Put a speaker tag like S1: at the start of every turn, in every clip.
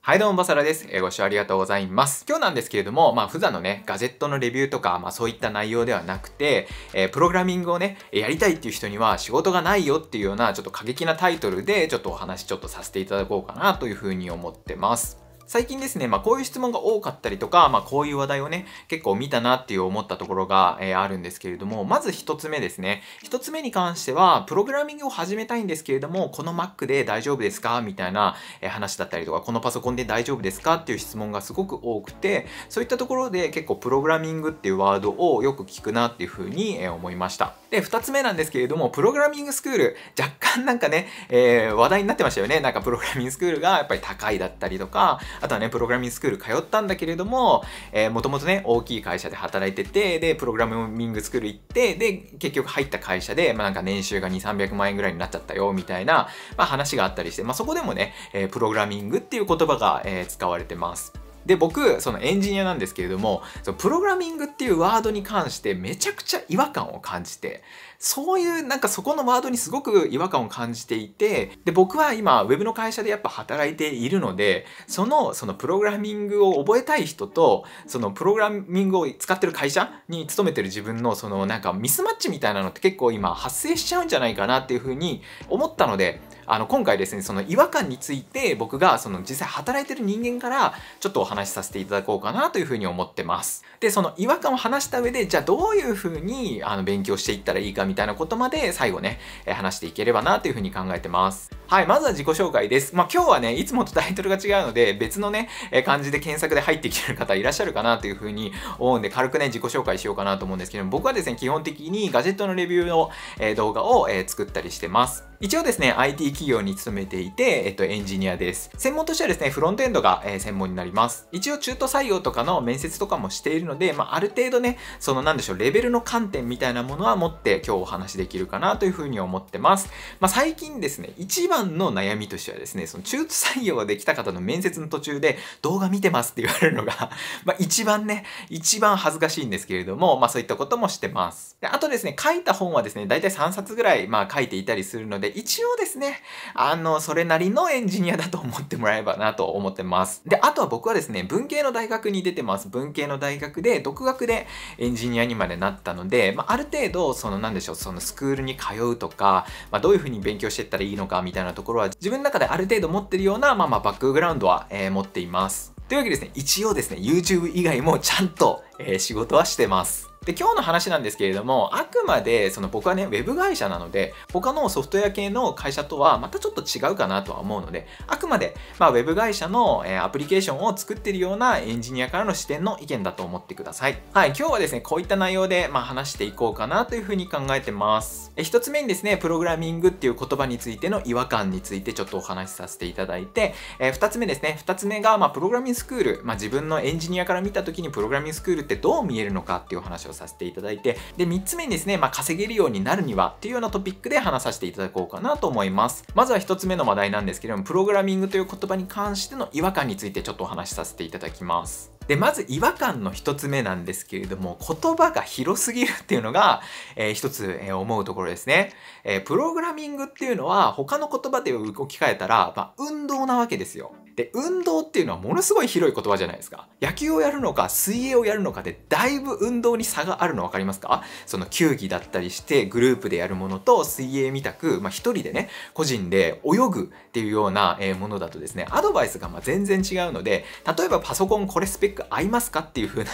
S1: はいどうも、バサラです。えご視聴ありがとうございます。今日なんですけれども、まあ、普段のね、ガジェットのレビューとか、まあ、そういった内容ではなくて、えー、プログラミングをね、やりたいっていう人には仕事がないよっていうような、ちょっと過激なタイトルで、ちょっとお話ちょっとさせていただこうかなというふうに思ってます。最近ですね、まあ、こういう質問が多かったりとか、まあ、こういう話題をね、結構見たなっていう思ったところが、えー、あるんですけれども、まず一つ目ですね。一つ目に関しては、プログラミングを始めたいんですけれども、この Mac で大丈夫ですかみたいな、え話だったりとか、このパソコンで大丈夫ですかっていう質問がすごく多くて、そういったところで結構プログラミングっていうワードをよく聞くなっていうふうに、えー、思いました。で、二つ目なんですけれども、プログラミングスクール、若干なんかね、え話題になってましたよね。なんかプログラミングスクールがやっぱり高いだったりとか、あとはね、プログラミングスクール通ったんだけれども、えー、もともとね、大きい会社で働いてて、で、プログラミングスクール行って、で、結局入った会社で、まあなんか年収が2、300万円ぐらいになっちゃったよ、みたいな、まあ話があったりして、まあそこでもね、えー、プログラミングっていう言葉が、えー、使われてます。で僕そのエンジニアなんですけれどもそのプログラミングっていうワードに関してめちゃくちゃ違和感を感じてそういうなんかそこのワードにすごく違和感を感じていてで僕は今ウェブの会社でやっぱ働いているのでそのそのプログラミングを覚えたい人とそのプログラミングを使ってる会社に勤めてる自分のそのなんかミスマッチみたいなのって結構今発生しちゃうんじゃないかなっていうふうに思ったのであの今回ですねその違和感について僕がその実際働いてる人間からちょっとお話しさせていただこうかなというふうに思ってますでその違和感を話した上でじゃあどういうふうにあの勉強していったらいいかみたいなことまで最後ね話していければなというふうに考えてますはい、まずは自己紹介です。まあ、今日はね、いつもとタイトルが違うので、別のね、え感じで検索で入ってきてる方いらっしゃるかなというふうに思うんで、軽くね、自己紹介しようかなと思うんですけども、僕はですね、基本的にガジェットのレビューの、え動画を、え作ったりしてます。一応ですね、IT 企業に勤めていて、えっと、エンジニアです。専門としてはですね、フロントエンドが、え専門になります。一応、中途採用とかの面接とかもしているので、まあ、ある程度ね、その、なんでしょう、レベルの観点みたいなものは持って、今日お話しできるかなというふうに思ってます。まあ、最近ですね、一番番の悩みとしてはですね、その中途採用ができた方の面接の途中で動画見てますって言われるのが まあ一番ね、一番恥ずかしいんですけれども、まあそういったこともしてます。であとですね、書いた本はですね、だいたい3冊ぐらい、まあ書いていたりするので、一応ですね、あの、それなりのエンジニアだと思ってもらえばなと思ってます。で、あとは僕はですね、文系の大学に出てます。文系の大学で、独学でエンジニアにまでなったので、まあある程度、そのなんでしょう、そのスクールに通うとか、まあどういうふうに勉強していったらいいのかみたいななところは自分の中である程度持ってるような、まあまあバックグラウンドは、えー、持っています。というわけでですね、一応ですね、YouTube 以外もちゃんと、えー、仕事はしてます。で、今日の話なんですけれども、あくまで、その僕はね、ウェブ会社なので、他のソフトウェア系の会社とはまたちょっと違うかなとは思うので、あくまで、まあ、ウェブ会社の、えアプリケーションを作ってるようなエンジニアからの視点の意見だと思ってください。はい、今日はですね、こういった内容で、まあ、話していこうかなというふうに考えてます。え、一つ目にですね、プログラミングっていう言葉についての違和感についてちょっとお話しさせていただいて、え二つ目ですね、二つ目が、まあ、プログラミングスクール、まあ、自分のエンジニアから見た時にプログラミングスクールってどう見えるのかっていうお話をさせていただいて、で、3つ目にですね、まあ、稼げるようになるにはっていうようなトピックで話させていただこうかなと思います。まずは1つ目の話題なんですけれども、プログラミングという言葉に関しての違和感についてちょっとお話しさせていただきます。でまず違和感の一つ目なんですけれども言葉が広すぎるっていうのが、えー、一つ、えー、思うところですね、えー、プログラミングっていうのは他の言葉で置き換えたら、まあ、運動なわけですよで運動っていうのはものすごい広い言葉じゃないですか野球をやるのか水泳をやるのかでだいぶ運動に差があるの分かりますかその球技だったりしてグループでやるものと水泳みたく、まあ、一人でね個人で泳ぐっていうようなものだとですねアドバイスがまあ全然違うので例えばパソコンこれスペックック合いますかっていう風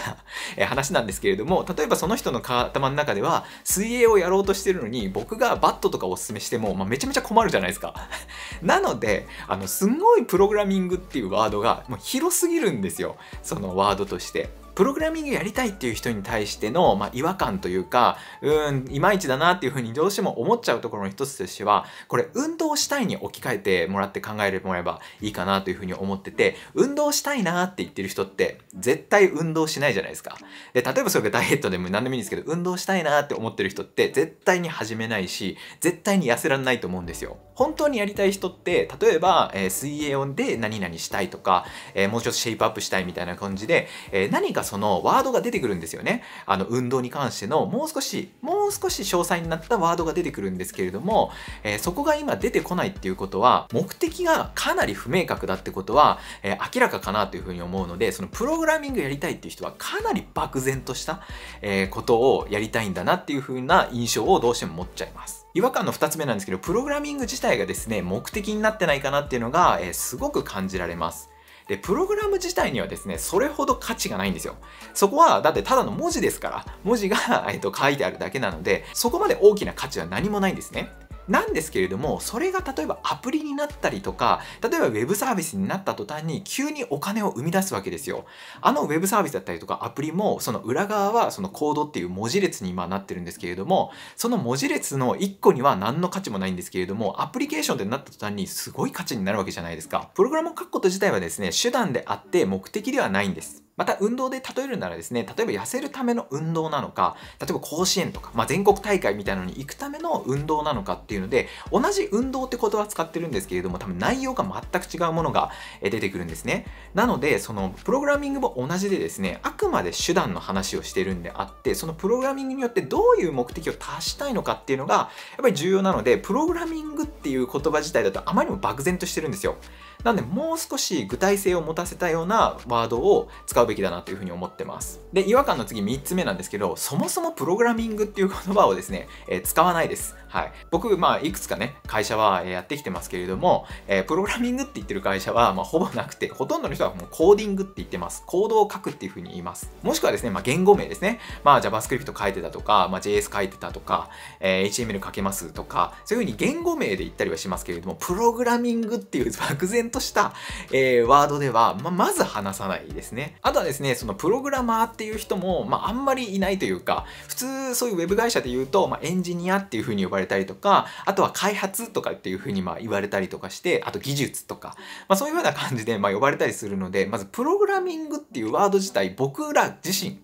S1: な 話なんですけれども、例えばその人の頭の中では、水泳をやろうとしてるのに、僕がバットとかおすすめしても、まあ、めちゃめちゃ困るじゃないですか。なので、あの、すんごいプログラミングっていうワードが、もう広すぎるんですよ。そのワードとして。プログラミングやりたいっていう人に対しての、まあ、違和感というか、うん、いまいちだなっていうふうにどうしても思っちゃうところの一つとしては、これ、運動したいに置き換えてもらって考えてもらえばいいかなというふうに思ってて、運動したいなって言ってる人って、絶対運動しないじゃないですか。で、例えばそれがダイエットでも何でもいいんですけど、運動したいなって思ってる人って、絶対に始めないし、絶対に痩せられないと思うんですよ。本当にやりたい人って、例えば、えー、水泳音で何々したいとか、えー、もうちょっとシェイプアップしたいみたいな感じで、えー、何かかそのワードが出てくるんですよね。あの運動に関してのもう少し、もう少し詳細になったワードが出てくるんですけれども、えー、そこが今出てこないっていうことは、目的がかなり不明確だってことは、えー、明らかかなというふうに思うので、そのプログラミングやりたいっていう人はかなり漠然とした、えー、ことをやりたいんだなっていうふうな印象をどうしても持っちゃいます。違和感の2つ目なんですけど、プログラミング自体がですね、目的になってないかなっていうのが、えー、すごく感じられます。で、プログラム自体にはですね、それほど価値がないんですよ。そこは、だってただの文字ですから、文字が、えっと、書いてあるだけなので、そこまで大きな価値は何もないんですね。なんですけれどもそれが例えばアプリになったりとか例えば web サービスになった途端に急にお金を生み出すわけですよあの web サービスだったりとかアプリもその裏側はそのコードっていう文字列に今なってるんですけれどもその文字列の1個には何の価値もないんですけれどもアプリケーションってなった途端にすごい価値になるわけじゃないですかプログラムを書くこと自体はですね手段であって目的ではないんですまた運動で例えるならですね、例えば痩せるための運動なのか、例えば甲子園とか、まあ、全国大会みたいなのに行くための運動なのかっていうので、同じ運動って言葉使ってるんですけれども、多分内容が全く違うものが出てくるんですね。なので、そのプログラミングも同じでですね、あくまで手段の話をしてるんであって、そのプログラミングによってどういう目的を達したいのかっていうのが、やっぱり重要なので、プログラミングっていう言葉自体だとあまりにも漠然としてるんですよ。なんで、もう少し具体性を持たせたようなワードを使うべきだなというふうに思ってます。で、違和感の次3つ目なんですけど、そもそもプログラミングっていう言葉をですね、えー、使わないです。はい。僕、まあ、いくつかね、会社はやってきてますけれども、えー、プログラミングって言ってる会社は、まあ、ほぼなくて、ほとんどの人はもうコーディングって言ってます。コードを書くっていうふうに言います。もしくはですね、まあ、言語名ですね。まあ、JavaScript 書いてたとか、まあ、JS 書いてたとか、えー、HTML 書けますとか、そういうふうに言語名で言ったりはしますけれども、プログラミングっていう漠然とした、えー、ワードでは、まあ、まず話さないですね。あとはですね、そのプログラマーっていう人も、まあ、あんまりいないというか、普通そういうウェブ会社で言うと、まあ、エンジニアっていうふうに呼ばれれたりとかあとは開発とかっていうふうにまあ言われたりとかしてあと技術とか、まあ、そういうような感じでまあ呼ばれたりするのでまずプログラミングっていうワード自体僕ら自身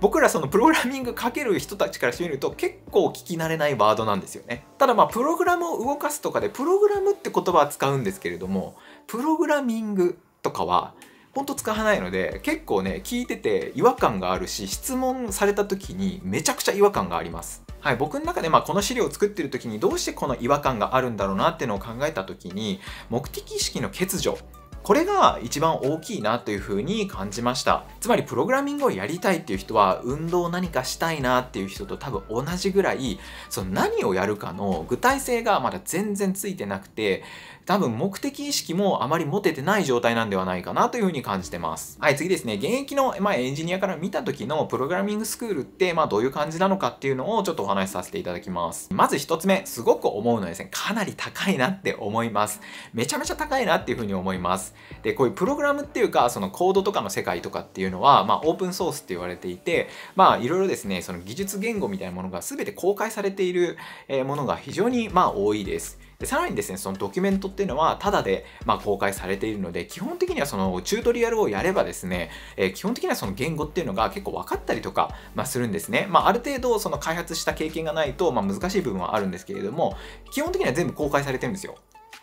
S1: 僕らそのプログラミングかける人たちからしてみると結構聞き慣れないワードなんですよねただまあプログラムを動かすとかでプログラムって言葉は使うんですけれどもプログラミングとかはほんと使わないので結構ね聞いてて違和感があるし質問された時にめちゃくちゃ違和感がありますはい、僕の中でまあこの資料を作ってる時にどうしてこの違和感があるんだろうなっていうのを考えた時に目的意識の欠如これが一番大きいなというふうに感じましたつまりプログラミングをやりたいっていう人は運動を何かしたいなっていう人と多分同じぐらいその何をやるかの具体性がまだ全然ついてなくて多分目的意識もあまり持ててない状態なんではないかなというふうに感じてます。はい、次ですね。現役の、まあ、エンジニアから見た時のプログラミングスクールって、まあ、どういう感じなのかっていうのをちょっとお話しさせていただきます。まず1つ目、すごく思うのはですね、かなり高いなって思います。めちゃめちゃ高いなっていうふうに思います。で、こういうプログラムっていうか、そのコードとかの世界とかっていうのは、まあ、オープンソースって言われていて、まあ、いろいろですね、その技術言語みたいなものが全て公開されているものが非常に、まあ、多いです。で、さらにですね、そのドキュメントっていうのは、ただで、まあ、公開されているので、基本的にはそのチュートリアルをやればですね、えー、基本的にはその言語っていうのが結構分かったりとか、まあ、するんですね。まあ、ある程度、その開発した経験がないと、まあ、難しい部分はあるんですけれども、基本的には全部公開されてるんですよ。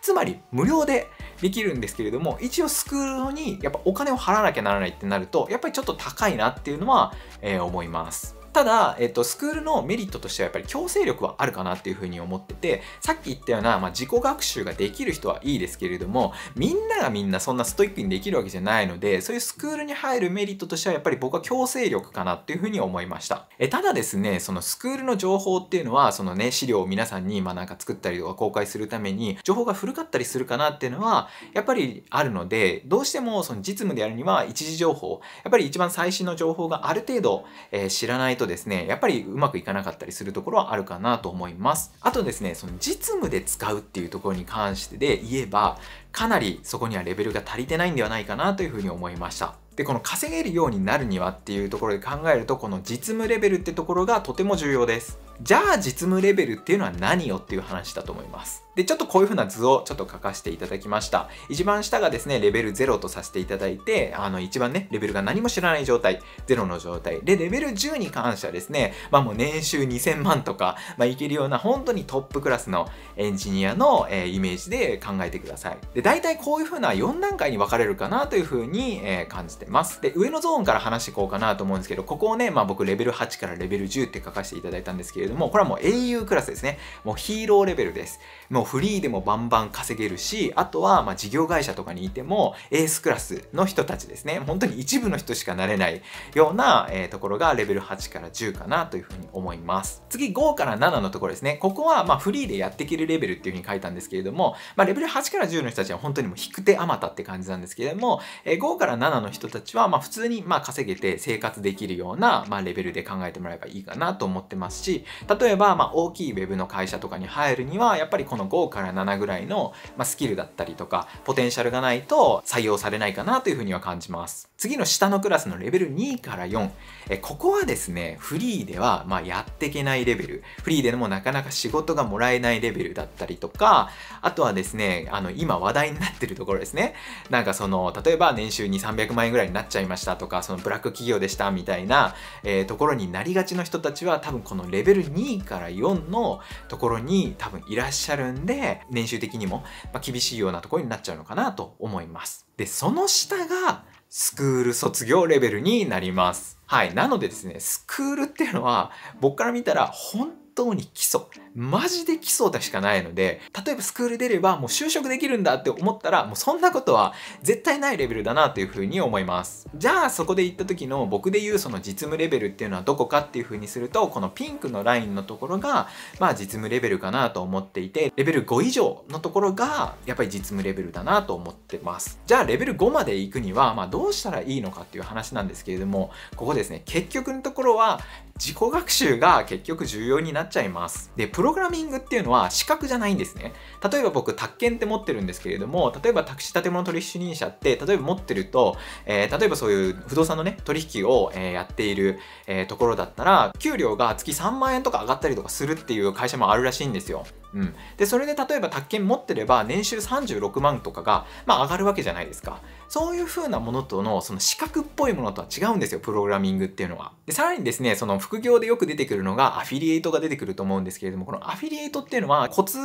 S1: つまり無料でできるんですけれども一応救うのにやっぱお金を払わなきゃならないってなるとやっぱりちょっと高いなっていうのは、えー、思います。ただ、えっと、スクールのメリットとしてはやっぱり強制力はあるかなっていうふうに思ってて、さっき言ったような、まあ、自己学習ができる人はいいですけれども、みんながみんなそんなストイックにできるわけじゃないので、そういうスクールに入るメリットとしてはやっぱり僕は強制力かなっていうふうに思いました。えただですね、そのスクールの情報っていうのは、そのね、資料を皆さんに、まあ、なんか作ったりとか公開するために、情報が古かったりするかなっていうのは、やっぱりあるので、どうしてもその実務でやるには一時情報、やっぱり一番最新の情報がある程度、えー、知らないととですね、やっぱりうまくいかなかったりするところはあるかなと思います。あとですね、その実務で使うっていうところに関してで言えば、かなりそこにはレベルが足りてないんではないかなというふうに思いました。でこの稼げるようになるにはっていうところで考えるとこの実務レベルってところがとても重要ですじゃあ実務レベルっていうのは何よっていう話だと思いますで、ちょっとこういう風な図をちょっと書かせていただきました。一番下がですね、レベル0とさせていただいて、あの、一番ね、レベルが何も知らない状態、0の状態。で、レベル10に関してはですね、まあもう年収2000万とか、まあいけるような本当にトップクラスのエンジニアの、えー、イメージで考えてください。で、大体こういう風な4段階に分かれるかなという風に、えー、感じてます。で、上のゾーンから話していこうかなと思うんですけど、ここをね、まあ僕レベル8からレベル10って書かせていただいたんですけれども、これはもう英雄クラスですね。もうヒーローレベルです。もうもうフリーでもバンバン稼げるし、あとはま事業会社とかにいてもエースクラスの人たちですね、本当に一部の人しかなれないような、えところがレベル8から10かなというふうに思います。次5から7のところですね、ここはまフリーでやっていけるレベルっていうふうに書いたんですけれども、まあ、レベル8から10の人たちは本当にもう引く手あまたって感じなんですけれども、え5から7の人たちはま普通にま稼げて生活できるようなまレベルで考えてもらえばいいかなと思ってますし、例えばま大きいウェブの会社とかに入るには、やっぱりこの5から7ぐらいの、まあ、スキルだったりとかポテンシャルがないと採用されないかなというふうには感じます次の下のクラスのレベル2から4えここはですね、フリーでは、まやってけないレベル、フリーでもなかなか仕事がもらえないレベルだったりとか、あとはですね、あの、今話題になってるところですね。なんかその、例えば年収2、300万円ぐらいになっちゃいましたとか、そのブラック企業でしたみたいな、えー、ところになりがちの人たちは多分このレベル2から4のところに多分いらっしゃるんで、年収的にも、ま厳しいようなところになっちゃうのかなと思います。で、その下が、スクール卒業レベルになります。はい。なのでですね、スクールっていうのは、僕から見たら本当に基礎。マジで基礎だしかないので、例えばスクール出ればもう就職できるんだって思ったら、もうそんなことは絶対ないレベルだなというふうに思います。じゃあそこで行った時の僕で言うその実務レベルっていうのはどこかっていうふうにすると、このピンクのラインのところが、まあ実務レベルかなと思っていて、レベル5以上のところが、やっぱり実務レベルだなと思ってます。じゃあレベル5まで行くには、まあどうしたらいいのかっていう話なんですけれども、ここですね、結局のところは、自己学習が結局重要になっちゃいます。で、ププログラミングっていうのは資格じゃないんですね。例えば僕、宅建って持ってるんですけれども、例えば宅地建物取引主任者って、例えば持ってると、えー、例えばそういう不動産のね、取引を、えー、やっている、えー、ところだったら、給料が月3万円とか上がったりとかするっていう会社もあるらしいんですよ。うん。で、それで例えば宅建持ってれば、年収36万とかが、まあ上がるわけじゃないですか。そういう風なものとのその資格っぽいものとは違うんですよ、プログラミングっていうのは。で、さらにですね、その副業でよく出てくるのがアフィリエイトが出てくると思うんですけれども、このアフィリエイトっていうのはコツ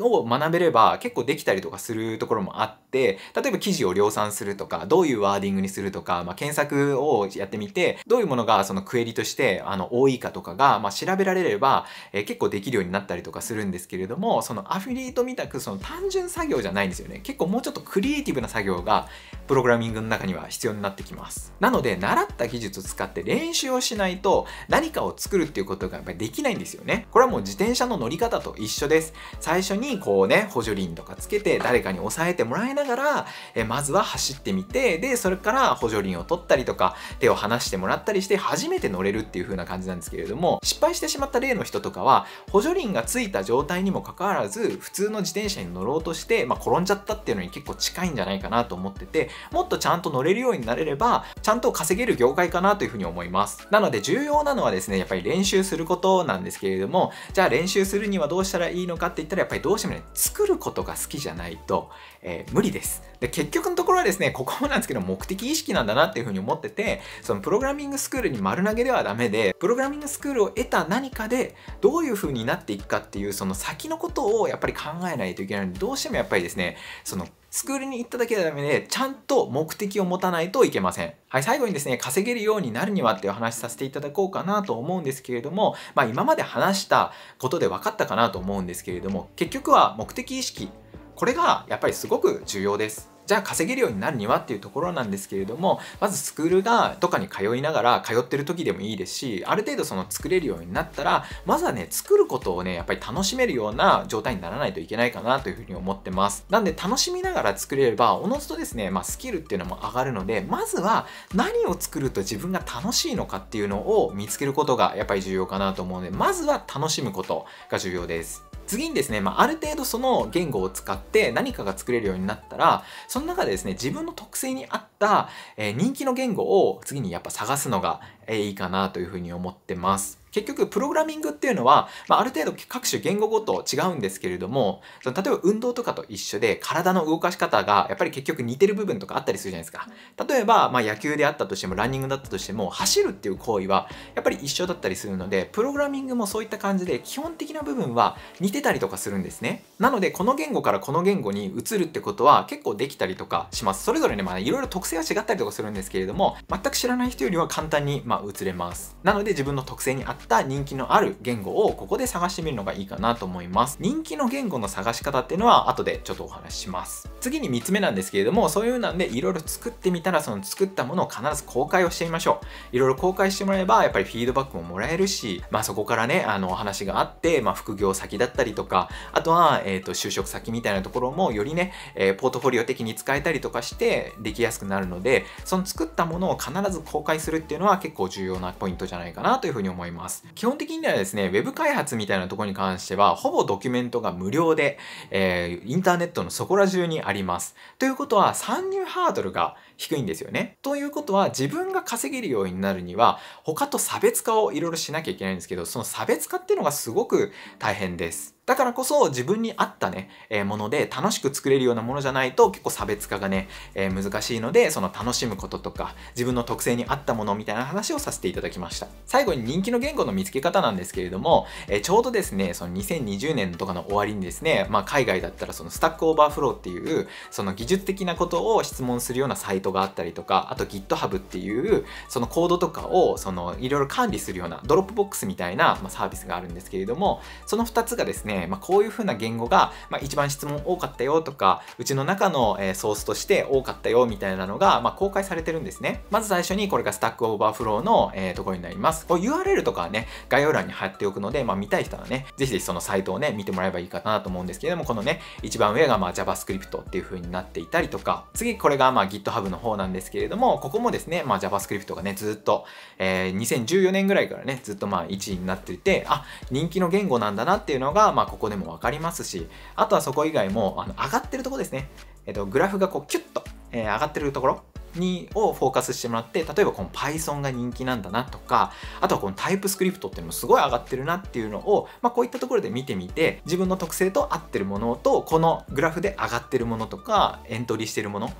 S1: を学べれば結構できたりとかするところもあって、例えば記事を量産するとか、どういうワーディングにするとか、まあ、検索をやってみて、どういうものがそのクエリとしてあの多いかとかが、まあ、調べられれば、えー、結構できるようになったりとかするんですけれども、そのアフィリエイトみたくその単純作業じゃないんですよね。結構もうちょっとクリエイティブな作業がプログラミングの中には必要になってきます。なので、習った技術を使って練習をしないと何かを作るっていうことがやっぱりできないんですよね。これはもう自転車の乗り方と一緒です。最初にこうね、補助輪とかつけて誰かに押さえてもらいながら、えまずは走ってみて、で、それから補助輪を取ったりとか、手を離してもらったりして初めて乗れるっていう風な感じなんですけれども、失敗してしまった例の人とかは、補助輪がついた状態にもかかわらず、普通の自転車に乗ろうとして、まあ、転んじゃったっていうのに結構近いんじゃないかなと思ってて、もっとちゃんと乗れるようになれれば、ちゃんと稼げる業界かなというふうに思います。なので重要なのはですね、やっぱり練習することなんですけれども、じゃあ練習するにはどうしたらいいのかって言ったら、やっぱりどうしてもね、作ることが好きじゃないと、えー、無理です。で、結局のところはですね、ここもなんですけど、目的意識なんだなっていうふうに思ってて、そのプログラミングスクールに丸投げではダメで、プログラミングスクールを得た何かで、どういうふうになっていくかっていう、その先のことをやっぱり考えないといけないので、どうしてもやっぱりですね、そのスクールに行っただけではダメで、ちゃんと目的を持たないといけません。はい、最後にですね、稼げるようになるにはっていう話させていただこうかなと思うんですけれども、まあ今まで話したことで分かったかなと思うんですけれども、結局は目的意識、これがやっぱりすごく重要です。じゃあ稼げるようになるにはっていうところなんですけれどもまずスクールがどかに通いながら通ってる時でもいいですしある程度その作れるようになったらまずはね作ることをねやっぱり楽しめるような状態にならないといけないかなというふうに思ってますなんで楽しみながら作れればおのずとですね、まあ、スキルっていうのも上がるのでまずは何を作ると自分が楽しいのかっていうのを見つけることがやっぱり重要かなと思うのでまずは楽しむことが重要です次にですね、まあ、ある程度その言語を使って何かが作れるようになったら、その中でですね、自分の特性に合った、え人気の言語を次にやっぱ探すのが、えいいかなというふうに思ってます。結局プログラミングっていうのは、まあ、ある程度各種言語ごと違うんですけれどもその例えば運動とかと一緒で体の動かし方がやっぱり結局似てる部分とかあったりするじゃないですか例えば、まあ、野球であったとしてもランニングだったとしても走るっていう行為はやっぱり一緒だったりするのでプログラミングもそういった感じで基本的な部分は似てたりとかするんですねなのでこの言語からこの言語に移るってことは結構できたりとかしますそれぞれねまあいろいろ特性は違ったりとかするんですけれども全く知らない人よりは簡単にまあ、移れます。なので自分の特性に合った人気のある言語をここで探してみるのがいいかなと思います。人気の言語の探し方っていうのは後でちょっとお話しします。次に3つ目なんですけれども、そういうなんでいろいろ作ってみたらその作ったものを必ず公開をしてみましょう。いろいろ公開してもらえばやっぱりフィードバックももらえるし、まあそこからね、あの話があって、まあ副業先だったりとか、あとは、えっ、ー、と、就職先みたいなところもよりね、えー、ポートフォリオ的に使えたりとかしてできやすくなるので、その作ったものを必ず公開するっていうのは結構構重要なポイントじゃないかなというふうに思います。基本的にはですね、web 開発みたいなところに関しては、ほぼドキュメントが無料で、えー、インターネットのそこら中にあります。ということは、参入ハードルが低いんですよね。ということは自分が稼げるようになるには他と差別化をいろいろしなきゃいけないんですけどその差別化っていうのがすごく大変です。だからこそ自分に合ったね、えー、もので楽しく作れるようなものじゃないと結構差別化がね、えー、難しいのでその楽しむこととか自分の特性に合ったものみたいな話をさせていただきました最後に人気の言語の見つけ方なんですけれども、えー、ちょうどですねその2020年とかの終わりにですね、まあ、海外だったらそのスタックオーバーフローっていうその技術的なことを質問するようなサイトがあったりとか、あと GitHub っていう、そのコードとかを、その、いろいろ管理するような、ドロップボックスみたいな、まサービスがあるんですけれども、その2つがですね、まあ、こういう風な言語が、まあ、一番質問多かったよとか、うちの中の、えソースとして多かったよみたいなのが、まあ、公開されてるんですね。まず最初に、これがスタックオーバーフローの、えー、ところになります。こ URL とかはね、概要欄に貼っておくので、ま見たい人はね、ぜひぜひそのサイトをね、見てもらえばいいかなと思うんですけれども、このね、一番上がま JavaScript っていう風になっていたりとか、次これがまあ GitHub の方なんですけれども、ここもですね、まあ、JavaScript がね、ずっと、えー、2014年ぐらいからね、ずっとまあ1位になっていて、あ、人気の言語なんだなっていうのが、まあ、ここでもわかりますし、あとはそこ以外も、あの上がってるとこですね。えっ、ー、と、グラフがこう、キュッと、えー、上がってるところにをフォーカスしてもらって例えばこの Python が人気なんだなとかあとはこの TypeScript っていうのもすごい上がってるなっていうのを、まあ、こういったところで見てみて自分の特性と合ってるものとこのグラフで上がってるものとかエントリーしてるもの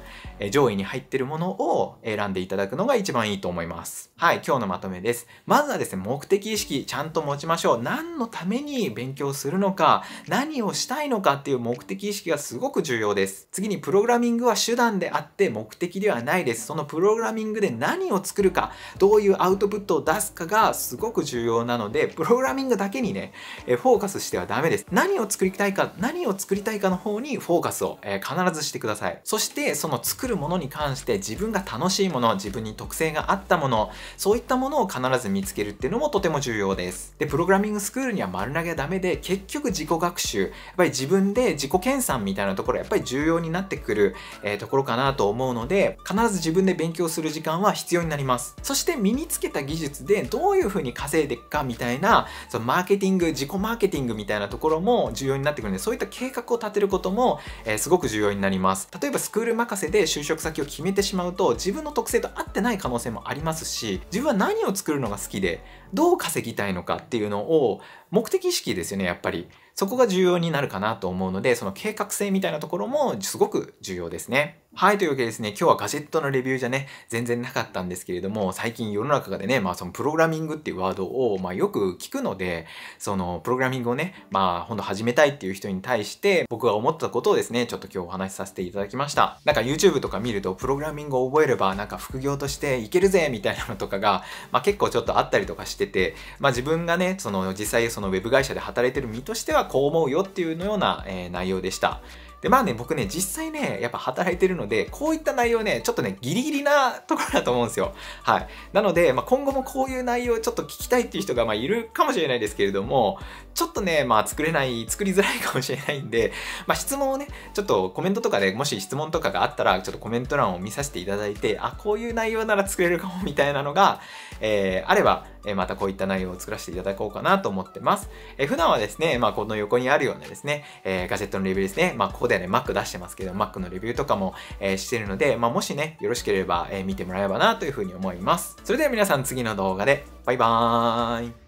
S1: 上位に入ってるものを選んでいただくのが一番いいと思います。はい、今日のまとめです。まずはですね、目的意識ちゃんと持ちましょう。何のために勉強するのか、何をしたいのかっていう目的意識がすごく重要です。次にプログラミングは手段であって目的ではないないです。そのプログラミングで何を作るか、どういうアウトプットを出すかがすごく重要なので、プログラミングだけにね、フォーカスしてはダメです。何を作りたいか、何を作りたいかの方にフォーカスを、必ずしてください。そして、その作るものに関して自分が楽しいもの、自分に特性があったもの、そういったものを必ず見つけるっていうのもとても重要です。で、プログラミングスクールには丸投げはダメで、結局自己学習、やっぱり自分で自己研鑽みたいなところ、やっぱり重要になってくる、えところかなと思うので、必ずず自分で勉強する時間は必要になります。そして身につけた技術でどういう風に稼いでいくかみたいな、そのマーケティング、自己マーケティングみたいなところも重要になってくるので、そういった計画を立てることも、えー、すごく重要になります。例えばスクール任せで就職先を決めてしまうと、自分の特性と合ってない可能性もありますし、自分は何を作るのが好きで、どう稼ぎたいのかっていうのを目的意識ですよねやっぱりそこが重要になるかなと思うのでその計画性みたいなところもすごく重要ですねはいというわけでですね今日はガジェットのレビューじゃね全然なかったんですけれども最近世の中でねまあそのプログラミングっていうワードをまあよく聞くのでそのプログラミングをねまあほんと始めたいっていう人に対して僕が思ったことをですねちょっと今日お話しさせていただきましたなんか YouTube とか見るとプログラミングを覚えればなんか副業としていけるぜみたいなのとかがまあ結構ちょっとあったりとかしててて、まあ、自分がね、その実際そのウェブ会社で働いてる身としてはこう思うよっていうのような、えー、内容でした。で、まあね、僕ね、実際ね、やっぱ働いてるので、こういった内容ね、ちょっとね、ギリギリなところだと思うんですよ。はい。なので、まあ、今後もこういう内容ちょっと聞きたいっていう人が、まあ、いるかもしれないですけれども、ちょっとね、まあ、作れない、作りづらいかもしれないんで、まあ、質問をね、ちょっとコメントとかで、もし質問とかがあったら、ちょっとコメント欄を見させていただいて、あ、こういう内容なら作れるかも、みたいなのが、えー、あれば、えまたこういった内容を作らせていただこうかなと思ってます。え普段はですね、まあ、この横にあるようなですね、えガジェットのレビューですね、まあ、ここでね、Mac 出してますけど、Mac のレビューとかも、えしてるので、まあ、もしね、よろしければ、え見てもらえばなというふうに思います。それでは皆さん次の動画で、バイバーイ